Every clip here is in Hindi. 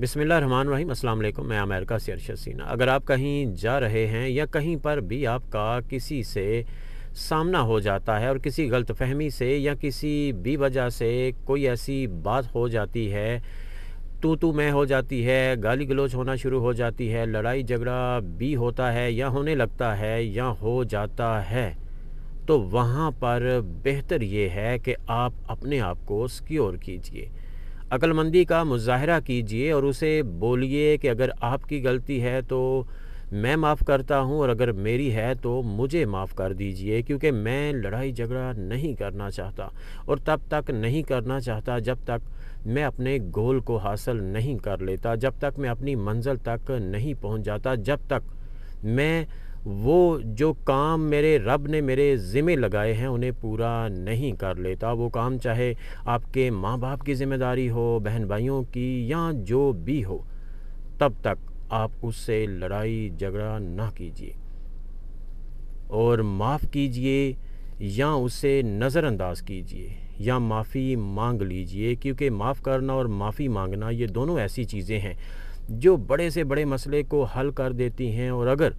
बिसमिल्ल रहमान रहीम अस्सलाम वालेकुम मैं अमेरिका से अरशद सीना अगर आप कहीं जा रहे हैं या कहीं पर भी आपका किसी से सामना हो जाता है और किसी गलत फहमी से या किसी भी वजह से कोई ऐसी बात हो जाती है तो तू मैं हो जाती है गाली गलोच होना शुरू हो जाती है लड़ाई झगड़ा भी होता है या होने लगता है या हो जाता है तो वहाँ पर बेहतर ये है कि आप अपने आप को सिक्योर कीजिए अक्लमंदी का मुजाहरा कीजिए और उसे बोलिए कि अगर आपकी गलती है तो मैं माफ़ करता हूं और अगर मेरी है तो मुझे माफ़ कर दीजिए क्योंकि मैं लड़ाई झगड़ा नहीं करना चाहता और तब तक नहीं करना चाहता जब तक मैं अपने गोल को हासिल नहीं कर लेता जब तक मैं अपनी मंजिल तक नहीं पहुंच जाता जब तक मैं वो जो काम मेरे रब ने मेरे ज़िम्मे लगाए हैं उन्हें पूरा नहीं कर लेता वो काम चाहे आपके माँ बाप की ज़िम्मेदारी हो बहन भाइयों की या जो भी हो तब तक आप उससे लड़ाई झगड़ा ना कीजिए और माफ़ कीजिए या उसे नज़रअंदाज कीजिए या माफ़ी मांग लीजिए क्योंकि माफ़ करना और माफ़ी मांगना ये दोनों ऐसी चीज़ें हैं जो बड़े से बड़े मसले को हल कर देती हैं और अगर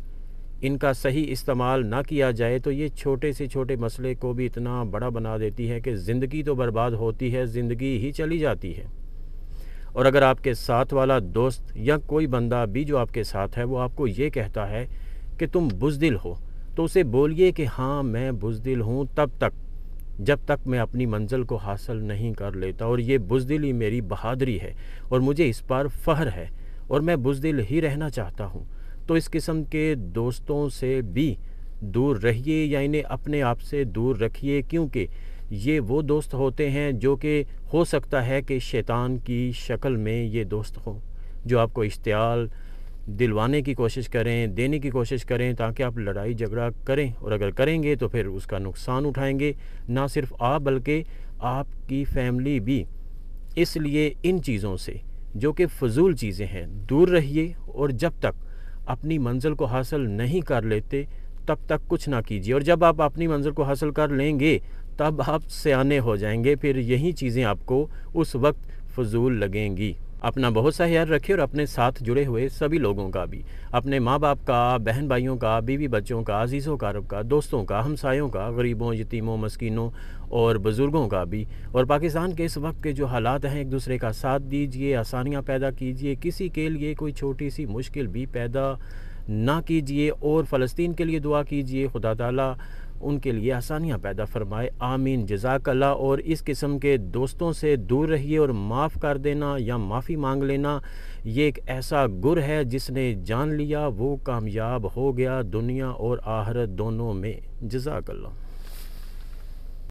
इनका सही इस्तेमाल ना किया जाए तो ये छोटे से छोटे मसले को भी इतना बड़ा बना देती है कि ज़िंदगी तो बर्बाद होती है ज़िंदगी ही चली जाती है और अगर आपके साथ वाला दोस्त या कोई बंदा भी जो आपके साथ है वो आपको ये कहता है कि तुम बुजदिल हो तो उसे बोलिए कि हाँ मैं बुजदिल हूँ तब तक जब तक मैं अपनी मंजिल को हासिल नहीं कर लेता और ये बुजदिली मेरी बहादरी है और मुझे इस पर फ़हर है और मैं बुजदिल ही रहना चाहता हूँ तो इस किस्म के दोस्तों से भी दूर रहिए या इन्हें अपने आप से दूर रखिए क्योंकि ये वो दोस्त होते हैं जो कि हो सकता है कि शैतान की शक्ल में ये दोस्त हो जो आपको इश्तियाल दिलवाने की कोशिश करें देने की कोशिश करें ताकि आप लड़ाई झगड़ा करें और अगर करेंगे तो फिर उसका नुकसान उठाएंगे ना सिर्फ आप बल्कि आपकी फैमिली भी इसलिए इन चीज़ों से जो कि फजूल चीज़ें हैं दूर रहिए और जब तक अपनी मंजिल को हासिल नहीं कर लेते तब तक कुछ ना कीजिए और जब आप अपनी मंजिल को हासिल कर लेंगे तब आप सयाने हो जाएंगे फिर यही चीज़ें आपको उस वक्त फजूल लगेंगी अपना बहुत सा ख्याल रखिए और अपने साथ जुड़े हुए सभी लोगों का भी अपने माँ बाप का बहन भाइयों का बीवी बच्चों का अजीज़ों कारब का दोस्तों का हमसायों का गरीबों यतीमों मस्किनों और बुज़ुर्गों का भी और पाकिस्तान के इस वक्त के जो हालात हैं एक दूसरे का साथ दीजिए आसानियाँ पैदा कीजिए किसी के लिए कोई छोटी सी मुश्किल भी पैदा ना कीजिए और फ़लस्तीन के लिए दुआ कीजिए खुदा तला उनके लिए आसानियाँ पैदा फरमाए आमीन जजाकला और इस किस्म के दोस्तों से दूर रहिए और माफ़ कर देना या माफ़ी मांग लेना ये एक ऐसा गुर है जिसने जान लिया वो कामयाब हो गया दुनिया और आहरत दोनों में जजाकल्ला